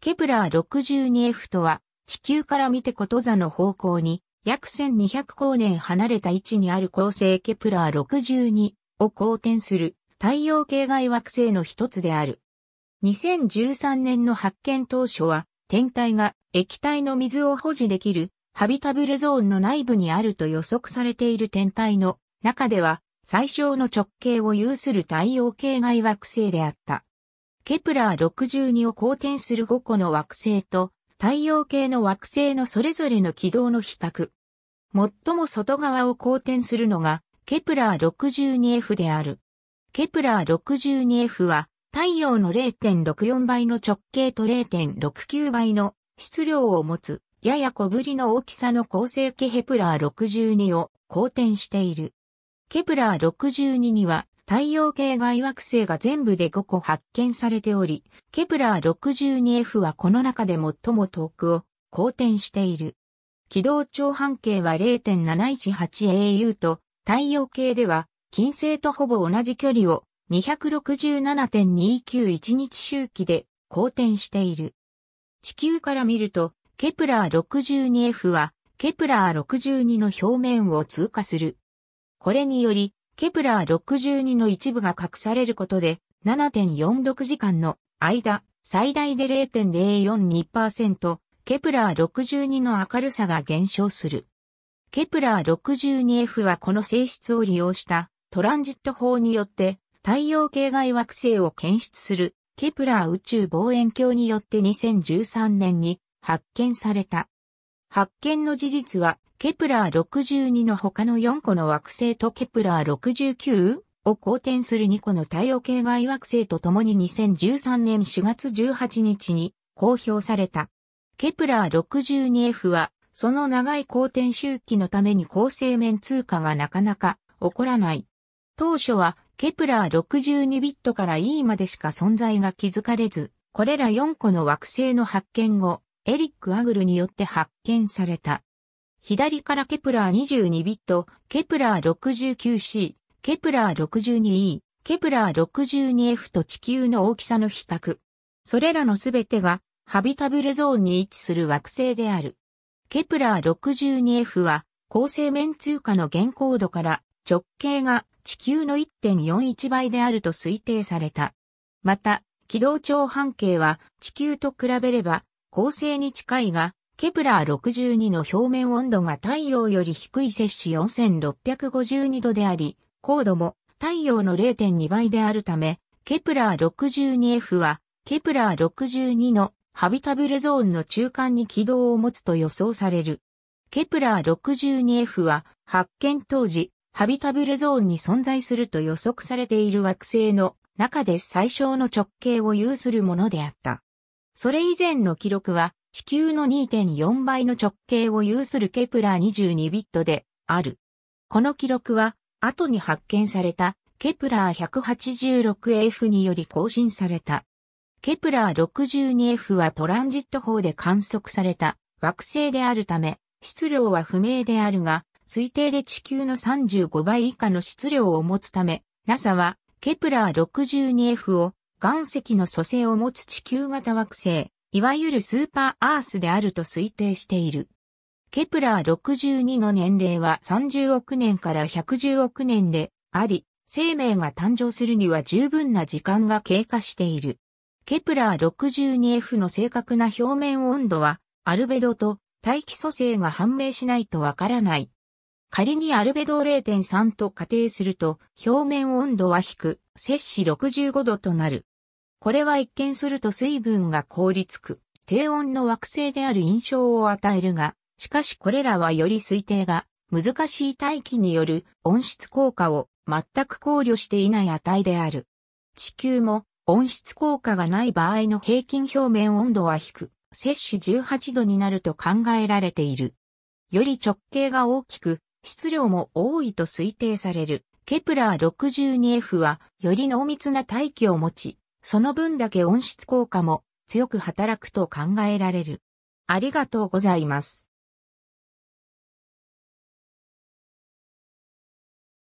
ケプラー 62F とは、地球から見てこと座の方向に、約1200光年離れた位置にある恒星ケプラー62を公転する太陽系外惑星の一つである。2013年の発見当初は、天体が液体の水を保持できるハビタブルゾーンの内部にあると予測されている天体の中では最小の直径を有する太陽系外惑星であった。ケプラー62を公転する5個の惑星と太陽系の惑星のそれぞれの軌道の比較。最も外側を公転するのがケプラー 62F である。ケプラー 62F は太陽の0.64倍の直径と0.69倍の質量を持つやや小ぶりの大きさの構成ケヘプラー62を公転している。ケプラー62には太陽系外惑星が全部で5個発見されており、ケプラー 62F はこの中で最も遠くを公転している。軌道長半径は 0.718au と、太陽系では金星とほぼ同じ距離を267.291日周期で公転している。地球から見ると、ケプラー 62F は、ケプラー62の表面を通過する。これにより、ケプラー62の一部が隠されることで、7.46時間の間、最大で0.042%、ケプラー62の明るさが減少する。ケプラー 62F はこの性質を利用したトランジット法によって太陽系外惑星を検出するケプラー宇宙望遠鏡によって2013年に発見された。発見の事実はケプラー62の他の4個の惑星とケプラー69を公転する2個の太陽系外惑星と共に2013年4月18日に公表された。ケプラー 62F は、その長い公転周期のために構成面通過がなかなか起こらない。当初は、ケプラー62ビットから E までしか存在が気づかれず、これら4個の惑星の発見後、エリック・アグルによって発見された。左からケプラー22ビット、ケプラー 69C、ケプラー 62E、ケプラー 62F と地球の大きさの比較。それらのすべてがハビタブルゾーンに位置する惑星である。ケプラー 62F は構成面通過の現稿度から直径が地球の1.41倍であると推定された。また、軌道長半径は地球と比べれば構成に近いがケプラー62の表面温度が太陽より低い摂氏4652度であり、高度も太陽の0.2倍であるため、ケプラー 62F は、ケプラー62のハビタブルゾーンの中間に軌道を持つと予想される。ケプラー 62F は、発見当時、ハビタブルゾーンに存在すると予測されている惑星の中で最小の直径を有するものであった。それ以前の記録は、地球の2.4倍の直径を有するケプラー22ビットである。この記録は、後に発見されたケプラー 186F により更新された。ケプラー 62F はトランジット法で観測された惑星であるため、質量は不明であるが、推定で地球の35倍以下の質量を持つため、NASA はケプラー 62F を岩石の組成を持つ地球型惑星いわゆるスーパーアースであると推定している。ケプラー62の年齢は30億年から110億年であり、生命が誕生するには十分な時間が経過している。ケプラー 62F の正確な表面温度は、アルベドと大気組成が判明しないとわからない。仮にアルベド0.3と仮定すると、表面温度は低く、摂氏65度となる。これは一見すると水分が凍りつく、低温の惑星である印象を与えるが、しかしこれらはより推定が難しい大気による温室効果を全く考慮していない値である。地球も温室効果がない場合の平均表面温度は低く、摂氏18度になると考えられている。より直径が大きく、質量も多いと推定される。ケプラー 62F は、より濃密な大気を持ち、その分だけ温室効果も強く働くと考えられる。ありがとうございます。